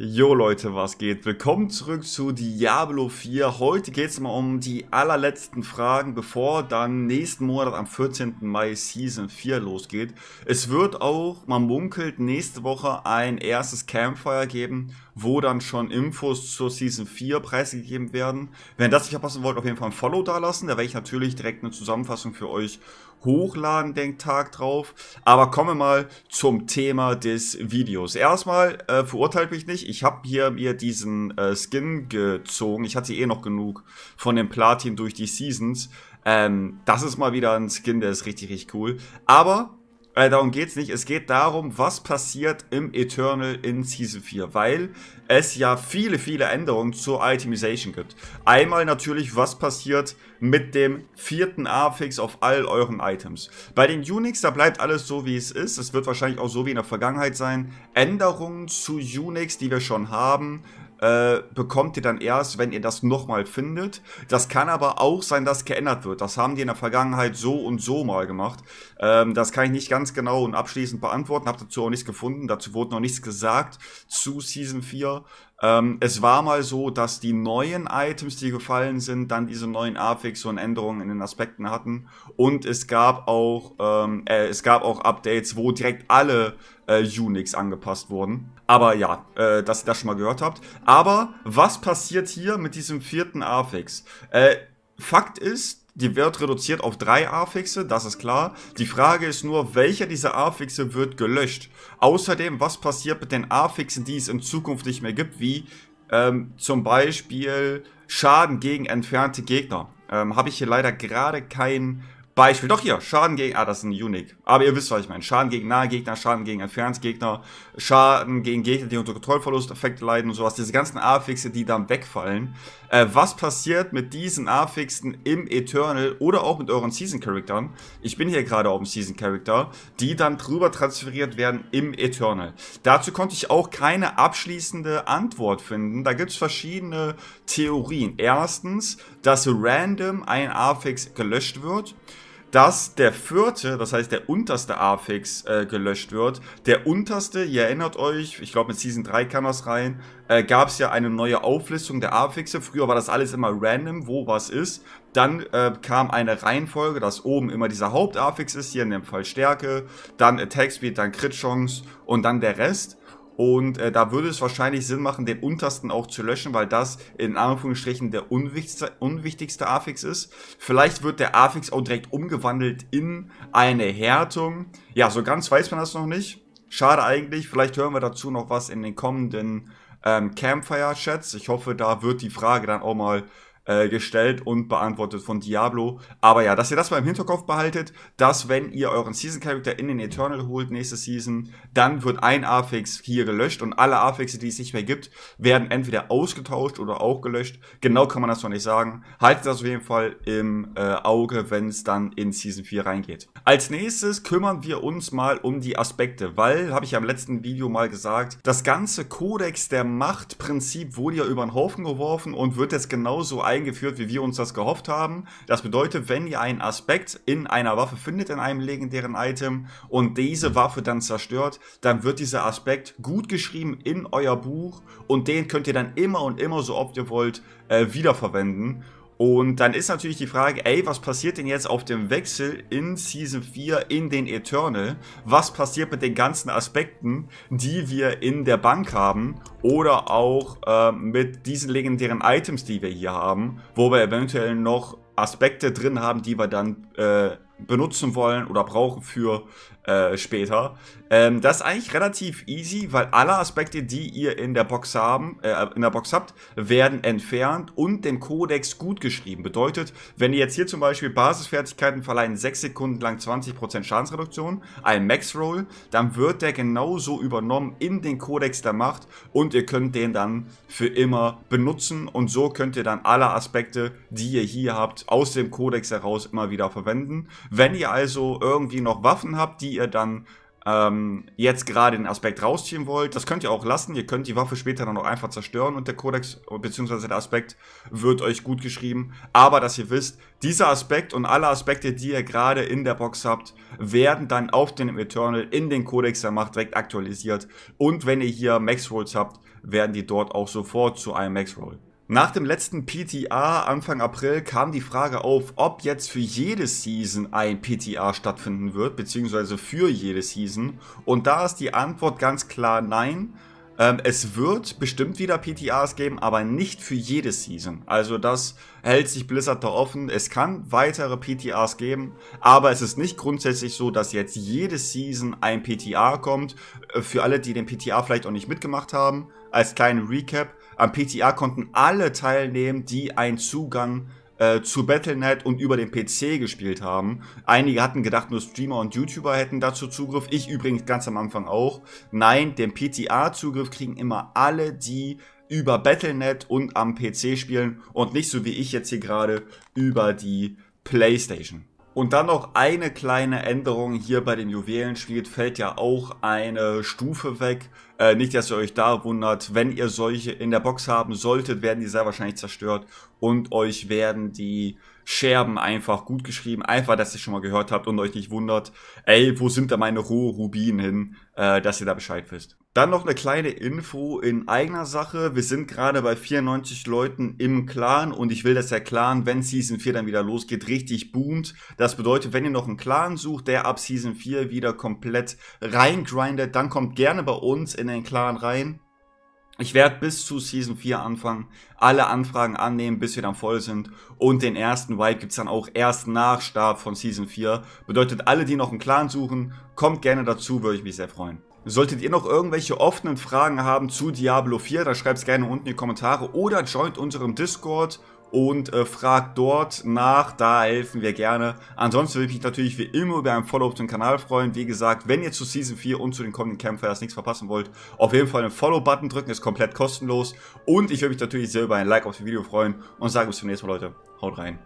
Jo Leute, was geht? Willkommen zurück zu Diablo 4. Heute geht es mal um die allerletzten Fragen, bevor dann nächsten Monat am 14. Mai Season 4 losgeht. Es wird auch, man munkelt, nächste Woche ein erstes Campfire geben, wo dann schon Infos zur Season 4 preisgegeben werden. Wenn ihr das nicht verpassen wollt, auf jeden Fall ein Follow da lassen. Da werde ich natürlich direkt eine Zusammenfassung für euch hochladen, den Tag drauf. Aber komme mal zum Thema des Videos. Erstmal äh, verurteilt mich nicht. Ich habe hier mir diesen äh, Skin gezogen. Ich hatte eh noch genug von dem Platin durch die Seasons. Ähm, das ist mal wieder ein Skin, der ist richtig, richtig cool. Aber äh, darum es nicht. Es geht darum, was passiert im Eternal in Season 4, weil es ja viele, viele Änderungen zur Itemization gibt. Einmal natürlich, was passiert mit dem vierten A-Fix auf all euren Items. Bei den Unix, da bleibt alles so, wie es ist. Es wird wahrscheinlich auch so wie in der Vergangenheit sein. Änderungen zu Unix, die wir schon haben, äh, bekommt ihr dann erst, wenn ihr das nochmal findet. Das kann aber auch sein, dass geändert wird. Das haben die in der Vergangenheit so und so mal gemacht. Ähm, das kann ich nicht ganz genau und abschließend beantworten, habe dazu auch nichts gefunden, dazu wurde noch nichts gesagt zu Season 4. Ähm, es war mal so, dass die neuen Items, die gefallen sind, dann diese neuen A-Fixe und Änderungen in den Aspekten hatten. Und es gab auch, ähm, äh, es gab auch Updates, wo direkt alle äh, Unix angepasst wurden. Aber ja, äh, dass ihr das schon mal gehört habt. Aber was passiert hier mit diesem vierten a Äh, Fakt ist, die wird reduziert auf drei A-Fixe, das ist klar. Die Frage ist nur, welcher dieser A-Fixe wird gelöscht? Außerdem, was passiert mit den A-Fixen, die es in Zukunft nicht mehr gibt, wie ähm, zum Beispiel Schaden gegen entfernte Gegner? Ähm, Habe ich hier leider gerade keinen Beispiel, doch hier, Schaden gegen, ah, das ist ein Unique. Aber ihr wisst, was ich meine. Schaden gegen nahe Gegner, Schaden gegen entfernte Gegner, Schaden gegen Gegner, die unter Kontrollverlusteffekte leiden und sowas. Diese ganzen A-Fixe, die dann wegfallen. Äh, was passiert mit diesen A-Fixen im Eternal oder auch mit euren Season-Charaktern? Ich bin hier gerade auf dem Season-Charakter, die dann drüber transferiert werden im Eternal. Dazu konnte ich auch keine abschließende Antwort finden. Da gibt es verschiedene Theorien. Erstens, dass random ein A-Fix gelöscht wird dass der vierte, das heißt der unterste Affix, äh, gelöscht wird. Der unterste, ihr erinnert euch, ich glaube mit Season 3 kam das rein, äh, gab es ja eine neue Auflistung der Affixe. Früher war das alles immer random, wo was ist. Dann äh, kam eine Reihenfolge, dass oben immer dieser Hauptaffix ist, hier in dem Fall Stärke, dann Attack Speed, dann Crit Chance und dann der Rest. Und äh, da würde es wahrscheinlich Sinn machen, den untersten auch zu löschen, weil das in Anführungsstrichen der unwichtigste, unwichtigste Affix ist. Vielleicht wird der Affix auch direkt umgewandelt in eine Härtung. Ja, so ganz weiß man das noch nicht. Schade eigentlich. Vielleicht hören wir dazu noch was in den kommenden ähm, Campfire-Chats. Ich hoffe, da wird die Frage dann auch mal äh, gestellt und beantwortet von Diablo. Aber ja, dass ihr das mal im Hinterkopf behaltet, dass wenn ihr euren Season Character in den Eternal holt nächste Season, dann wird ein Affix hier gelöscht und alle Affixe, die es nicht mehr gibt, werden entweder ausgetauscht oder auch gelöscht. Genau kann man das noch nicht sagen. Haltet das auf jeden Fall im äh, Auge, wenn es dann in Season 4 reingeht. Als nächstes kümmern wir uns mal um die Aspekte, weil, habe ich ja im letzten Video mal gesagt, das ganze Codex der Machtprinzip wurde ja über den Haufen geworfen und wird jetzt genauso eingeführt, wie wir uns das gehofft haben. Das bedeutet, wenn ihr einen Aspekt in einer Waffe findet, in einem legendären Item und diese Waffe dann zerstört, dann wird dieser Aspekt gut geschrieben in euer Buch und den könnt ihr dann immer und immer so oft ihr wollt äh, wiederverwenden. Und dann ist natürlich die Frage, ey, was passiert denn jetzt auf dem Wechsel in Season 4 in den Eternal? Was passiert mit den ganzen Aspekten, die wir in der Bank haben? Oder auch äh, mit diesen legendären Items, die wir hier haben, wo wir eventuell noch Aspekte drin haben, die wir dann äh, benutzen wollen oder brauchen für äh, später. Ähm, das ist eigentlich relativ easy, weil alle Aspekte, die ihr in der Box haben, äh, in der Box habt, werden entfernt und dem Codex gut geschrieben. Bedeutet, wenn ihr jetzt hier zum Beispiel Basisfertigkeiten verleihen 6 Sekunden lang 20% Schadensreduktion, ein Max Roll, dann wird der genauso übernommen in den Codex der Macht und ihr könnt den dann für immer benutzen und so könnt ihr dann alle Aspekte, die ihr hier habt, aus dem Codex heraus immer wieder verwenden. Wenn ihr also irgendwie noch Waffen habt, die ihr dann ähm, jetzt gerade den Aspekt rausziehen wollt, das könnt ihr auch lassen. Ihr könnt die Waffe später dann auch einfach zerstören und der Kodex bzw. der Aspekt wird euch gut geschrieben. Aber dass ihr wisst, dieser Aspekt und alle Aspekte, die ihr gerade in der Box habt, werden dann auf dem Eternal in den Kodex der Macht direkt aktualisiert. Und wenn ihr hier Max Rolls habt, werden die dort auch sofort zu einem Max Roll. Nach dem letzten PTA Anfang April kam die Frage auf, ob jetzt für jede Season ein PTA stattfinden wird, beziehungsweise für jede Season. Und da ist die Antwort ganz klar nein. Ähm, es wird bestimmt wieder PTAs geben, aber nicht für jede Season. Also das hält sich Blizzard da offen. Es kann weitere PTAs geben, aber es ist nicht grundsätzlich so, dass jetzt jede Season ein PTA kommt. Äh, für alle, die den PTA vielleicht auch nicht mitgemacht haben, als kleinen Recap. Am PTA konnten alle teilnehmen, die einen Zugang äh, zu Battle.net und über den PC gespielt haben. Einige hatten gedacht, nur Streamer und YouTuber hätten dazu Zugriff. Ich übrigens ganz am Anfang auch. Nein, den PTA-Zugriff kriegen immer alle, die über Battle.net und am PC spielen und nicht so wie ich jetzt hier gerade über die PlayStation. Und dann noch eine kleine Änderung hier bei dem Juwelenschmied fällt ja auch eine Stufe weg. Äh, nicht, dass ihr euch da wundert, wenn ihr solche in der Box haben solltet, werden die sehr wahrscheinlich zerstört und euch werden die Scherben einfach gut geschrieben. Einfach, dass ihr schon mal gehört habt und euch nicht wundert, ey, wo sind da meine rohen Rubinen hin? äh, dass ihr da Bescheid wisst. Dann noch eine kleine Info in eigener Sache. Wir sind gerade bei 94 Leuten im Clan und ich will, dass der Clan, wenn Season 4 dann wieder losgeht, richtig boomt. Das bedeutet, wenn ihr noch einen Clan sucht, der ab Season 4 wieder komplett reingrindet, dann kommt gerne bei uns in den Clan rein. Ich werde bis zu Season 4 anfangen, alle Anfragen annehmen, bis wir dann voll sind. Und den ersten Wipe gibt's dann auch erst nach Start von Season 4. Bedeutet, alle, die noch einen Clan suchen, kommt gerne dazu, würde ich mich sehr freuen. Solltet ihr noch irgendwelche offenen Fragen haben zu Diablo 4, dann schreibt es gerne unten in die Kommentare oder joint unserem Discord und äh, fragt dort nach, da helfen wir gerne. Ansonsten würde ich mich natürlich wie immer über ein Follow auf den Kanal freuen. Wie gesagt, wenn ihr zu Season 4 und zu den kommenden Campfires nichts verpassen wollt, auf jeden Fall den Follow-Button drücken, ist komplett kostenlos. Und ich würde mich natürlich sehr über ein Like auf dem Video freuen und sage bis zum nächsten Mal, Leute. Haut rein.